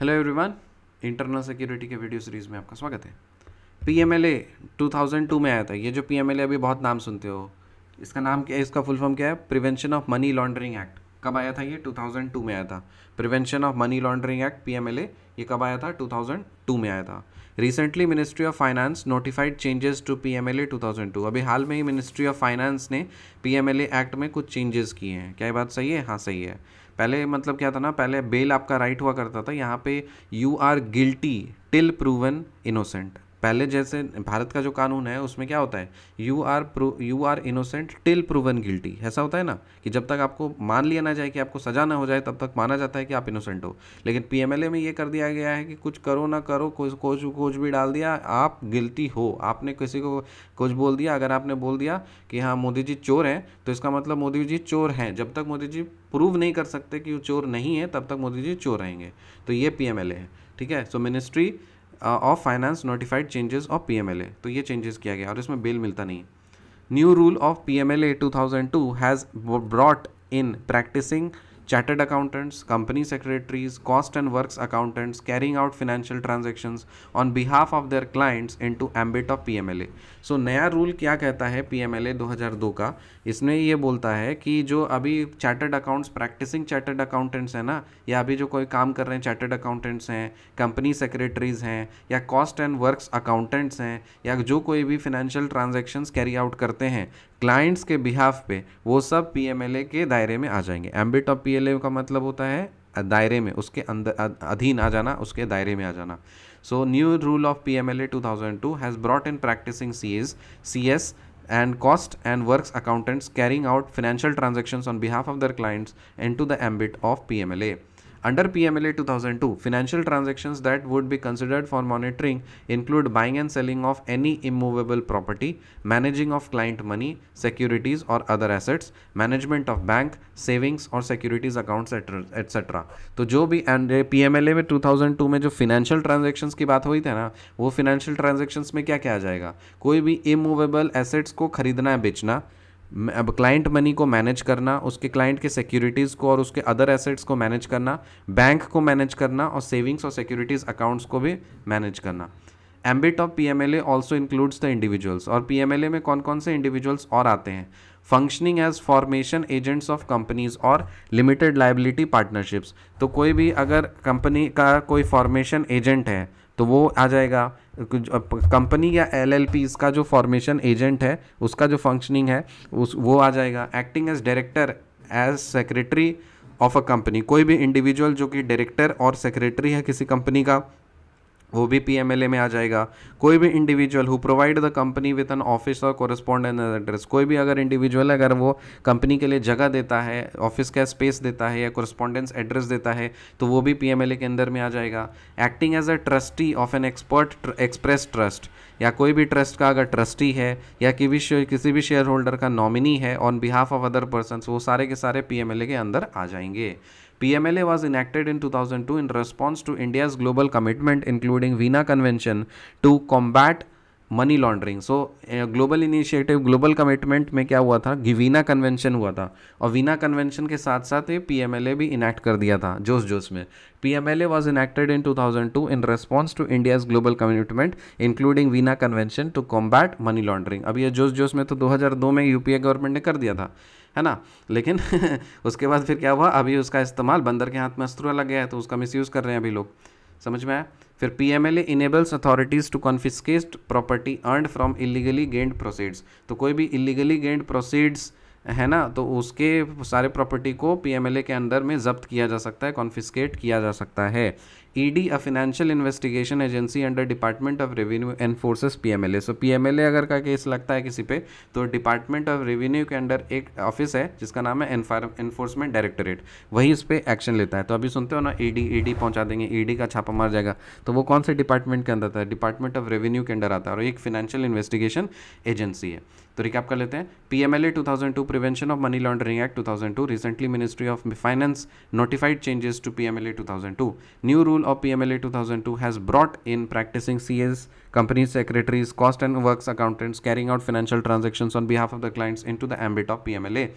Hello everyone internal security के video series में आपका स्वागत है P M L A two thousand two में आया था ये जो पी एम एल ए अभी बहुत नाम सुनते हो इसका नाम क्या है इसका फुल फॉर्म क्या है prevention of money laundering act कब आया था ये टू थाउजेंड टू में आया था prevention of money laundering act P M L A ये कब आया था टू थाउजेंड टू में आया था recently ministry of finance notified changes to P M L A two thousand two अभी हाल में ही मिनिस्ट्री ऑफ फाइनेंस ने पी एम एल एक्ट में कुछ चेंजेस किए हैं क्या ये बात सही है हाँ सही है पहले मतलब क्या था ना पहले बेल आपका राइट हुआ करता था यहाँ पे you are guilty till proven innocent पहले जैसे भारत का जो कानून है उसमें क्या होता है you are you are innocent till proven guilty ऐसा होता है ना कि जब तक आपको मान लिया ना जाए कि आपको सजा ना हो जाए तब तक माना जाता है कि आप इनोसेंट हो लेकिन पी में ये कर दिया गया है कि कुछ करो ना करो कुछ कोच कोच भी डाल दिया आप गिल्टी हो आपने किसी को कुछ बोल दिया अगर आपने बोल दिया कि हाँ मोदी जी चोर हैं तो इसका मतलब मोदी जी चोर हैं जब तक मोदी जी प्रूव नहीं कर सकते कि वो चोर नहीं है तब तक मोदी जी चोर रहेंगे तो ये पी है ठीक है so ministry of finance notified changes of P तो ये चेंजेस किया गया और इसमें बिल मिलता नहीं new rule of P M L A two thousand two has brought in practicing accountants company secretaries cost and works accountants carrying out works transaction on behalf of their clients into ambit of P M L A so नया रूल क्या कहता है P M L ए दो हज़ार दो का इसमें ये बोलता है कि जो अभी chartered accounts practicing chartered accountants हैं ना या अभी जो कोई काम कर रहे हैं चार्टर्ड अकाउंटेंट्स हैं कंपनी सेक्रेटरीज हैं या कॉस्ट एंड वर्क्स अकाउंटेंट्स हैं या जो कोई भी फिनेंशियल ट्रांजेक्शन्स कैरी आउट करते हैं क्लाइंट्स के बिहाफ पे वो सब पी एम एल ए के दायरे में आ जाएंगे एम्बिट ऑफ पी पीएलए का मतलब होता है दायरे में उसके अंदर अधीन आ जाना उसके दायरे में आ जाना so new rule of PMLA 2002 two has brought in practicing C S C S and cost and work accountants carrying out financial transaction on behalf of their clients and to the ambit of P M L A Under PMLA 2002, financial transactions that would be considered for monitoring include buying and selling of any immovable property, managing of client money, securities or other assets, management of bank, savings और securities accounts etc. तो जो भी and PMLA में 2002 में जो financial transactions की बात हुई थी ना वो financial transactions में क्या क्या आ जाएगा कोई भी immovable assets को खरीदना या बेचना अब क्लाइंट मनी को मैनेज करना उसके क्लाइंट के सिक्योरिटीज़ को और उसके अदर एसेट्स को मैनेज करना बैंक को मैनेज करना और सेविंग्स और सिक्योरिटीज़ अकाउंट्स को भी मैनेज करना ambit of P M L also includes the individuals और पी एम एल ए में कौन कौन से इंडिविजुअल्स और आते हैं functioning as formation agents of companies और लिमिटेड लाइबिलिटी पार्टनरशिप्स तो कोई भी अगर कंपनी का कोई फॉर्मेशन एजेंट है तो वो आ जाएगा कंपनी या एल एल पी इसका जो फॉर्मेशन एजेंट है उसका जो फंक्शनिंग है उस वो आ जाएगा acting as director as secretary of a company कोई भी इंडिविजुअल जो कि डायरेक्टर और सेक्रेटरी है किसी कंपनी का वो भी पी में आ जाएगा कोई भी individual who provide the company with an office or correspondent address कोई भी अगर इंडिविजुअल अगर वो कंपनी के लिए जगह देता है ऑफिस का स्पेस देता है या कोरस्पॉन्डेंस एड्रेस देता है तो वो भी पी के अंदर में आ जाएगा acting as a trustee of an expert express trust या कोई भी ट्रस्ट का अगर ट्रस्टी है या कि भी किसी भी शेयर होल्डर का नॉमिनी है on behalf of other person वो सारे के सारे पी के अंदर आ जाएंगे PMLA was enacted in 2002 in response to India's global commitment including Vienna Convention to combat money laundering so global initiative global commitment में क्या हुआ था वीना कन्वेंशन हुआ था और वीना कन्वेंशन के साथ साथ ये पी भी इनैक्ट कर दिया था जोश जोश में P M A was enacted in two in response to India's global commitment including Vienna convention to combat money laundering अब ये जोश जोश में तो दो हज़ार दो में यूपीए गवर्नमेंट ने कर दिया था है ना लेकिन उसके बाद फिर क्या हुआ अभी उसका इस्तेमाल बंदर के हाथ में अस्त्र लग गया है तो उसका मिस यूज़ कर रहे हैं अभी लोग समझ में आया फिर P M L A enables authorities to confiscate property earned from illegally gained proceeds तो कोई भी इलीगली गेंड प्रोसीड्स है ना तो उसके सारे प्रॉपर्टी को पी एम एल ए के अंदर में जब्त किया जा सकता है कॉन्फिस्केट किया जा सकता है ED a financial investigation agency under department of revenue enforces PMLA so PMLA अगर का केस लगता है किसी पे तो डिपार्टमेंट ऑफ रेवेन्यू के अंडर एक ऑफिस है जिसका नाम है एनफोर्समेंट डायरेक्टोरेट वही इस पर एक्शन लेता है तो अभी सुनते हो ना ईडी e ईडी e पहुंचा देंगे ईडी e का छापा मार जाएगा तो वो कौन से डिपार्टमेंट के अंदर आता है डिपार्टमेंट ऑफ रेवेन्यू के अंडर आता है और एक फिनेंशियल इन्वेस्टिगेशन एजेंसी है तो रिकैप कर लेते हैं P M L A two thousand two prevention of money laundering act two thousand two recently ministry of finance notified changes to P M L A two thousand two new rule of PMLA 2002 has brought in practicing CAs, company secretaries, cost and works accountants carrying out financial transactions on behalf of the clients into the ambit of PMLA.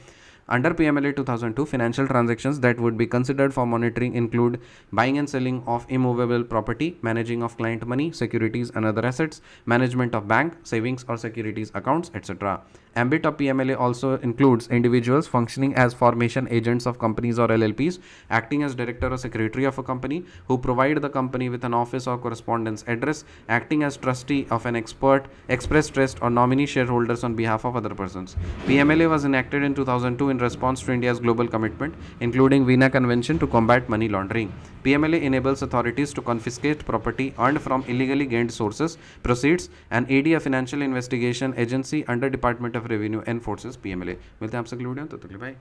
Under PMLA 2002, financial transactions that would be considered for monitoring include buying and selling of immovable property, managing of client money, securities and other assets, management of bank, savings or securities accounts, etc ambit of PMLA also includes individuals functioning as formation agents of companies or LLPs, acting as director or secretary of a company, who provide the company with an office or correspondence address, acting as trustee of an expert, express trust or nominee shareholders on behalf of other persons. PMLA was enacted in 2002 in response to India's global commitment, including Vienna Convention to combat money laundering. PMLA enables authorities to confiscate property earned from illegally gained sources, proceeds, and AD a financial investigation agency under Department of of revenue enforces PMLA मिलते हैं आपसे अगले video में तो तक bye